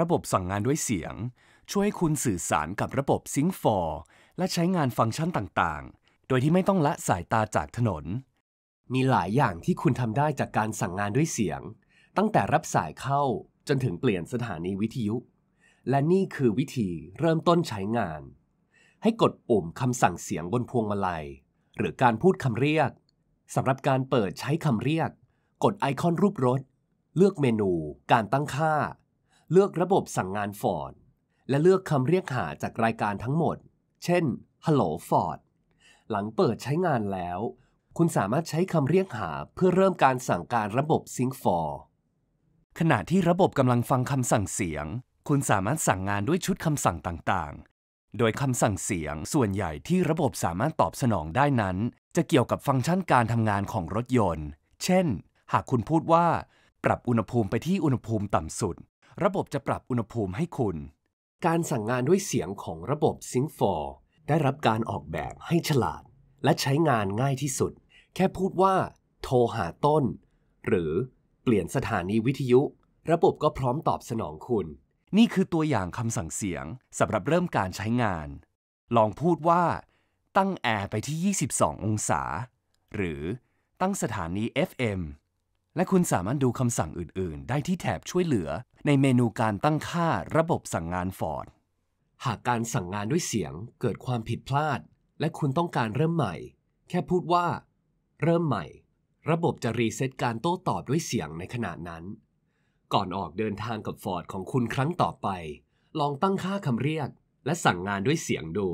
ระบบสั่งงานด้วยเสียง ช่วยให้คุณสื่อสารกับระบบซิงค์ฟอร์และใช้งานฟังก์ชันต่างๆ โดยที่ไม่ต้องละสายตาจากถนน มีหลายอย่างที่คุณทำได้จากการสั่งงานด้วยเสียง ตั้งแต่รับสายเข้าจนถึงเปลี่ยนสถานีวิทยุ และนี่คือวิธีเริ่มต้นใช้งาน ให้กดปุ่มคำสั่งเสียงบนพวงมาลัย หรือการพูดคำเรียกสำหรับการเปิดใช้คำเรียก กดไอคอนรูปรถ เลือกเมนู การตั้งค่าเลือกระบบสั่งงานฟอร์ดและเลือกคำเรียกหาจากรายการทั้งหมด เช่น Hello Ford หลังเปิดใช้งานแล้ว คุณสามารถใช้คำเรียกหาเพื่อเริ่มการสั่งการระบบ Sync for ขณะที่ระบบกำลังฟังคำสั่งเสียง คุณสามารถสั่งงานด้วยชุดคำสั่งต่างๆ โดยคำสั่งเสียงส่วนใหญ่ที่ระบบสามารถตอบสนองได้นั้น จะเกี่ยวกับฟังก์ชันการทำงานของรถยนต์ เช่น หากคุณพูดว่า ปรับอุณหภูมิไปที่อุณหภูมิต่ำสุดระบบจะปรับอุณหภูมิให้คุณ การสั่งงานด้วยเสียงของระบบ s y n c 4ได้รับการออกแบบให้ฉลาด และใช้งานง่ายที่สุด แค่พูดว่าโทรหาต้น หรือเปลี่ยนสถานีวิทยุ ระบบก็พร้อมตอบสนองคุณ นี่คือตัวอย่างคำสั่งเสียงสำหรับเริ่มการใช้งาน ลองพูดว่า ตั้งแอร์ไปที่ 22 องศา หรือตั้งสถานี FM และคุณสามารถดูคำสั่งอื่น ๆ ได้ที่แถบช่วยเหลือในเมนูการตั้งค่าระบบสั่งงานฟอร์ด หากการสั่งงานด้วยเสียง เกิดความผิดพลาด และคุณต้องการเริ่มใหม่ แค่พูดว่า เริ่มใหม่ ระบบจะรีเซ็ตการโต้ตอบด้วยเสียงในขณะนั้น ก่อนออกเดินทางกับฟอร์ดของคุณครั้งต่อไป ลองตั้งค่าคำเรียก และสั่งงานด้วยเสียงดู